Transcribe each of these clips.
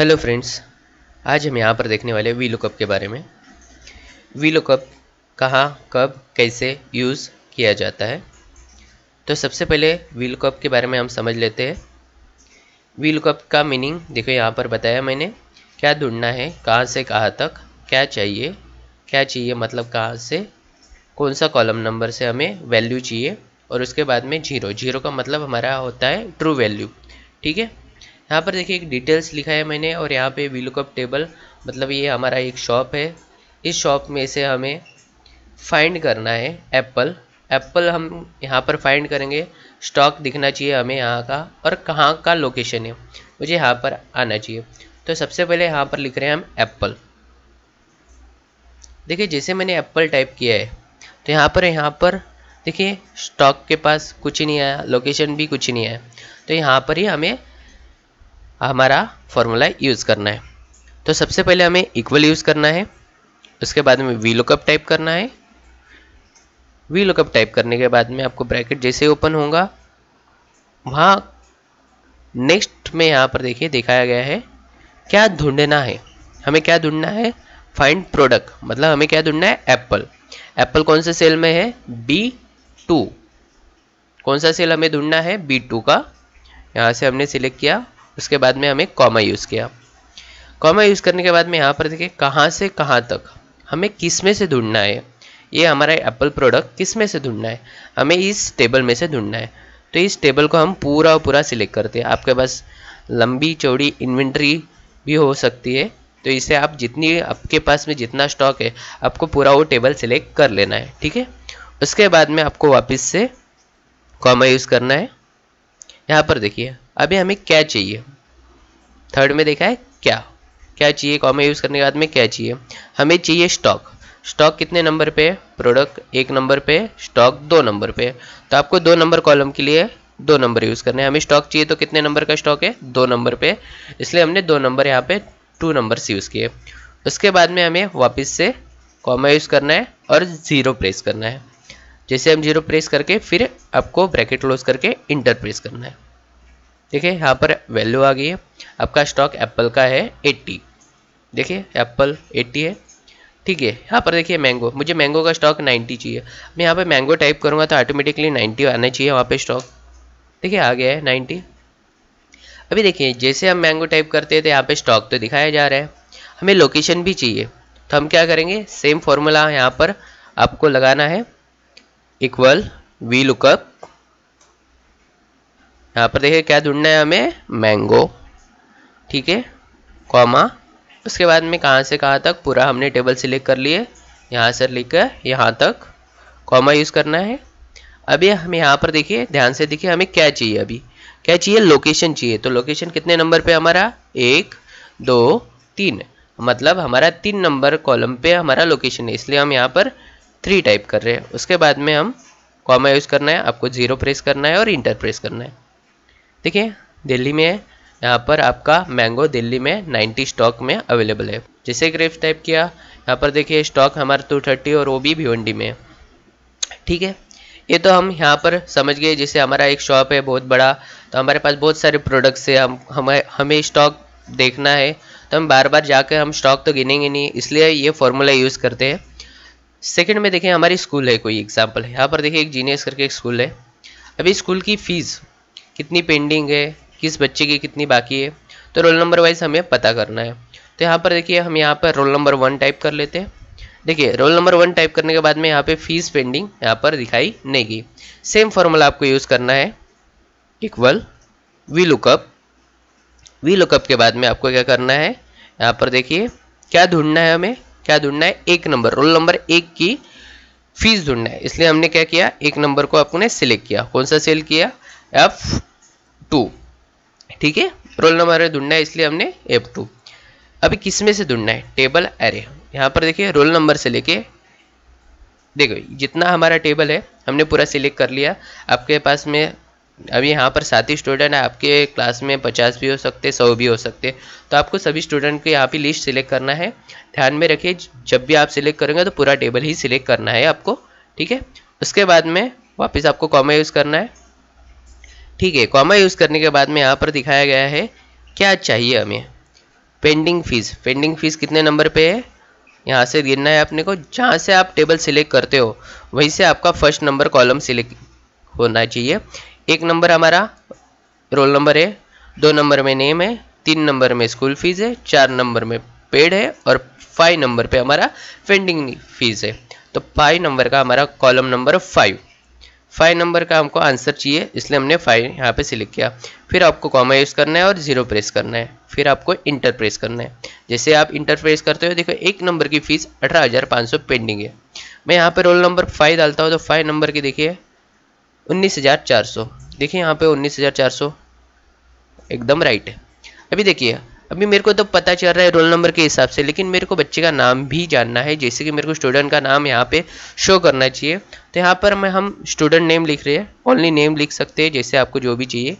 hello friends आज हम यहाँ पर देखने वाले वी लुकअप के बारे में वी लुकअप कहाँ कब कैसे यूज़ किया जाता है तो सबसे पहले वी लुकअप के बारे में हम समझ लेते हैं वी लुकअप का मीनिंग देखो यहाँ पर बताया मैंने क्या ढूंढना है कहाँ से कहाँ तक क्या चाहिए क्या चाहिए मतलब कहाँ से कौन सा कॉलम नंबर से हमें वैल्यू चाहिए और उसके बाद में जीरो जीरो का मतलब हमारा होता है ट्रू वैल्यू ठीक है यहाँ पर देखिए एक डिटेल्स लिखा है मैंने और यहाँ पे वीलुकअप टेबल मतलब ये हमारा एक शॉप है इस शॉप में से हमें फाइंड करना है एप्पल एप्पल हम यहाँ पर फाइंड करेंगे स्टॉक दिखना चाहिए हमें यहाँ का और कहाँ का लोकेशन है मुझे यहाँ पर आना चाहिए तो सबसे पहले यहाँ पर लिख रहे हैं हम एप्पल देखिए जैसे मैंने एप्पल टाइप किया है तो यहाँ पर यहाँ पर देखिए स्टॉक के पास कुछ नहीं आया लोकेशन भी कुछ नहीं आया तो यहाँ पर ही हमें हमारा फॉर्मूला यूज़ करना है तो सबसे पहले हमें इक्वल यूज़ करना है उसके बाद में वी लुकअप टाइप करना है वी लुकअप टाइप करने के बाद में आपको ब्रैकेट जैसे ओपन होगा वहाँ नेक्स्ट में यहाँ पर देखिए दिखाया गया है क्या ढूंढना है हमें क्या ढूंढना है फाइंड प्रोडक्ट मतलब हमें क्या ढूंढना है एप्पल एप्पल कौन से सेल में है बी टू कौन सा सेल हमें ढूंढना है बी टू का यहाँ से हमने सिलेक्ट किया उसके बाद में हमें कॉमा यूज़ किया कॉमा यूज़ करने के बाद में यहाँ पर देखिए कहाँ से कहाँ तक हमें किस में से ढूंढना है ये हमारा एप्पल प्रोडक्ट किस में से ढूंढना है हमें इस टेबल में से ढूंढना है तो इस टेबल को हम पूरा पूरा सिलेक्ट करते हैं आपके पास लंबी चौड़ी इन्वेंट्री भी हो सकती है तो इसे आप जितनी आपके पास में जितना स्टॉक है आपको पूरा वो टेबल सिलेक्ट कर लेना है ठीक है उसके बाद में आपको वापस से कॉमा यूज़ करना है यहाँ पर देखिए अभी हमें क्या चाहिए थर्ड में देखा है क्या क्या चाहिए कॉमा यूज़ करने के बाद में क्या चाहिए हमें चाहिए स्टॉक स्टॉक कितने नंबर पे है प्रोडक्ट एक नंबर पे स्टॉक दो नंबर पे तो आपको दो नंबर कॉलम के लिए दो नंबर यूज़ करने हैं हमें स्टॉक चाहिए तो कितने नंबर का स्टॉक है दो नंबर पे इसलिए हमने दो नंबर यहाँ पे टू नंबर यूज़ किए उसके बाद में हमें वापस से कॉमा यूज़ करना है और ज़ीरो प्रेस करना है जैसे हम जीरो प्रेस करके फिर आपको ब्रैकेट क्लोज करके इंटर प्रेस करना है देखिए यहाँ पर वैल्यू आ गई है आपका स्टॉक एप्पल का है 80 देखिए एप्पल 80 है ठीक है यहाँ पर देखिए मैंगो मुझे मैंगो का स्टॉक 90 चाहिए मैं यहाँ पर मैंगो टाइप करूँगा तो ऑटोमेटिकली 90 आना चाहिए वहाँ पे स्टॉक देखिए आ गया है 90 अभी देखिए जैसे हम मैंगो टाइप करते हैं तो यहाँ पर स्टॉक तो दिखाया जा रहा है हमें लोकेशन भी चाहिए तो हम क्या करेंगे सेम फॉर्मूला यहाँ पर आपको लगाना है इक्वल वी लुकअप यहाँ पर देखिए क्या ढूंढना है हमें मैंगो ठीक है कॉमा उसके बाद में कहाँ से कहाँ तक पूरा हमने टेबल सिलेक्ट कर लिए यहाँ से लेकर यहाँ तक कॉमा यूज़ करना है अभी हम यहाँ पर देखिए ध्यान से देखिए हमें क्या चाहिए अभी क्या चाहिए लोकेशन चाहिए तो लोकेशन कितने नंबर पे हमारा एक दो तीन मतलब हमारा तीन नंबर कॉलम पे हमारा लोकेशन है इसलिए हम यहाँ पर थ्री टाइप कर रहे हैं उसके बाद में हम कॉमा यूज़ करना है आपको जीरो प्रेस करना है और इंटर प्रेस करना है देखिए दिल्ली में है यहाँ पर आपका मैंगो दिल्ली में 90 स्टॉक में अवेलेबल है जैसे ग्रेप्स टाइप किया यहाँ पर देखिए स्टॉक हमारा टू थर्टी और वो भी भिवंडी में है ठीक है ये तो हम यहाँ पर समझ गए जैसे हमारा एक शॉप है बहुत बड़ा तो हमारे पास बहुत सारे प्रोडक्ट्स है हम हमें हमें स्टॉक देखना है तो हम बार बार जाकर हम स्टॉक तो गिनेंगे नहीं इसलिए ये फॉर्मूला यूज़ करते हैं सेकेंड में देखें हमारी स्कूल है कोई एग्जाम्पल है यहाँ पर देखिए एक जीनियस करके एक स्कूल है अभी स्कूल की फ़ीस कितनी पेंडिंग है किस बच्चे की कितनी बाकी है तो रोल नंबर वाइज हमें पता करना है तो यहाँ पर देखिए हम यहाँ पर रोल नंबर वन टाइप कर लेते हैं देखिए रोल नंबर वन टाइप करने के बाद में यहाँ पे फीस पेंडिंग यहाँ पर दिखाई नहीं गई सेम फॉर्मूला आपको यूज़ करना है equal V lookup V lookup के बाद में आपको क्या करना है यहाँ पर देखिए क्या ढूंढना है हमें क्या ढूंढना है एक नंबर रोल नंबर एक की फीस ढूंढना है इसलिए हमने क्या किया एक नंबर को आपने सिलेक्ट किया कौन सा सेल किया एफ टू ठीक है रोल नंबर अरे ढूंढना है इसलिए हमने एफ टू अभी किस में से ढूंढना है टेबल एरे यहाँ पर देखिए रोल नंबर से लेके देखो जितना हमारा टेबल है हमने पूरा सिलेक्ट कर लिया आपके पास में अभी यहाँ पर सात ही स्टूडेंट है आपके क्लास में पचास भी हो सकते सौ भी हो सकते तो आपको सभी स्टूडेंट को यहाँ पे लिस्ट सिलेक्ट करना है ध्यान में रखिए जब भी आप सिलेक्ट करेंगे तो पूरा टेबल ही सिलेक्ट करना है आपको ठीक है उसके बाद में वापस आपको कॉमा यूज़ करना है ठीक है कॉमा यूज़ करने के बाद में यहाँ पर दिखाया गया है क्या चाहिए हमें पेंडिंग फीस पेंडिंग फीस कितने नंबर पे है यहाँ से गिनना है अपने को जहाँ से आप टेबल सिलेक्ट करते हो वहीं से आपका फर्स्ट नंबर कॉलम सिलेक्ट होना चाहिए एक नंबर हमारा रोल नंबर है दो नंबर में नेम है तीन नंबर में स्कूल फीस है चार नंबर में पेड है और फाइव नंबर पे हमारा पेंडिंग फीस है तो फाइव नंबर का हमारा column number five five number का हमको आंसर चाहिए इसलिए हमने फाइव यहाँ पे सिलेक्ट किया फिर आपको कॉमा यूज़ करना है और जीरो प्रेस करना है फिर आपको इंटर प्रेस करना है जैसे आप इंटर प्रेस करते हो देखो एक नंबर की फीस अठारह हज़ार पाँच सौ पेंडिंग है मैं यहाँ पे रोल नंबर फाइव डालता हूँ तो फाइव नंबर की देखिए उन्नीस हज़ार चार सौ देखिए यहाँ पे उन्नीस हज़ार चार सौ एकदम राइट है अभी देखिए अभी मेरे को तो पता चल रहा है रोल नंबर के हिसाब से लेकिन मेरे को बच्चे का नाम भी जानना है जैसे कि मेरे को स्टूडेंट का नाम यहाँ पे शो करना चाहिए तो यहाँ पर मैं हम स्टूडेंट नेम लिख रहे हैं ओनली नेम लिख सकते हैं जैसे आपको जो भी चाहिए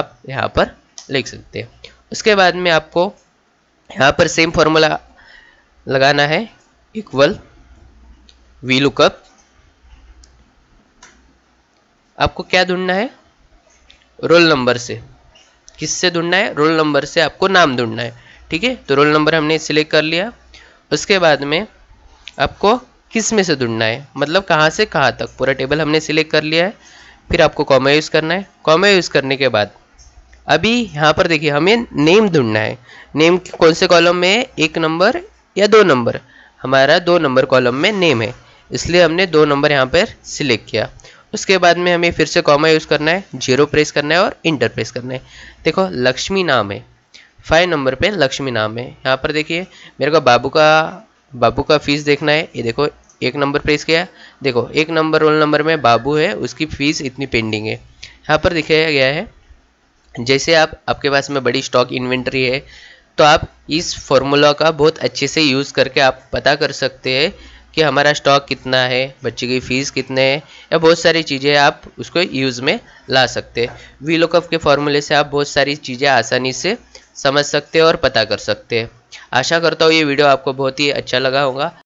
आप यहाँ पर लिख सकते हैं उसके बाद में आपको यहाँ पर सेम फॉर्मूला लगाना है इक्वल वी लुकअप आपको क्या ढूंढना है रोल नंबर से किससे ढूंढना है रोल नंबर से आपको नाम ढूंढना है ठीक है तो रोल नंबर हमने सिलेक्ट कर लिया उसके बाद में आपको किस में से ढूंढना है मतलब कहाँ से कहाँ तक पूरा टेबल हमने सिलेक्ट कर लिया है फिर आपको कॉमा यूज़ करना है कॉमा यूज़ करने के बाद अभी यहाँ पर देखिए हमें नेम ढूंढना है नेम कौन से कॉलम में है एक नंबर या दो नंबर हमारा दो नंबर कॉलम में नेम है इसलिए हमने दो नंबर यहाँ पर सिलेक्ट किया उसके बाद में हमें फिर से कॉमा यूज़ करना है जीरो प्रेस करना है और इंटर प्रेस करना है देखो लक्ष्मी नाम है फाइव नंबर पे लक्ष्मी नाम है यहाँ पर देखिए मेरे को बाबू का बाबू का फीस देखना है ये देखो एक नंबर प्रेस किया देखो एक नंबर रोल नंबर में बाबू है उसकी फीस इतनी पेंडिंग है यहाँ पर दिखाया गया है जैसे आप आपके पास में बड़ी स्टॉक इन्वेंट्री है तो आप इस फॉर्मूला का बहुत अच्छे से यूज़ करके आप पता कर सकते हैं कि हमारा स्टॉक कितना है बच्चे की फ़ीस कितने हैं या बहुत सारी चीज़ें आप उसको यूज़ में ला सकते हैं वी लुकअप के फॉर्मूले से आप बहुत सारी चीज़ें आसानी से समझ सकते हैं और पता कर सकते हैं आशा करता हूँ ये वीडियो आपको बहुत ही अच्छा लगा होगा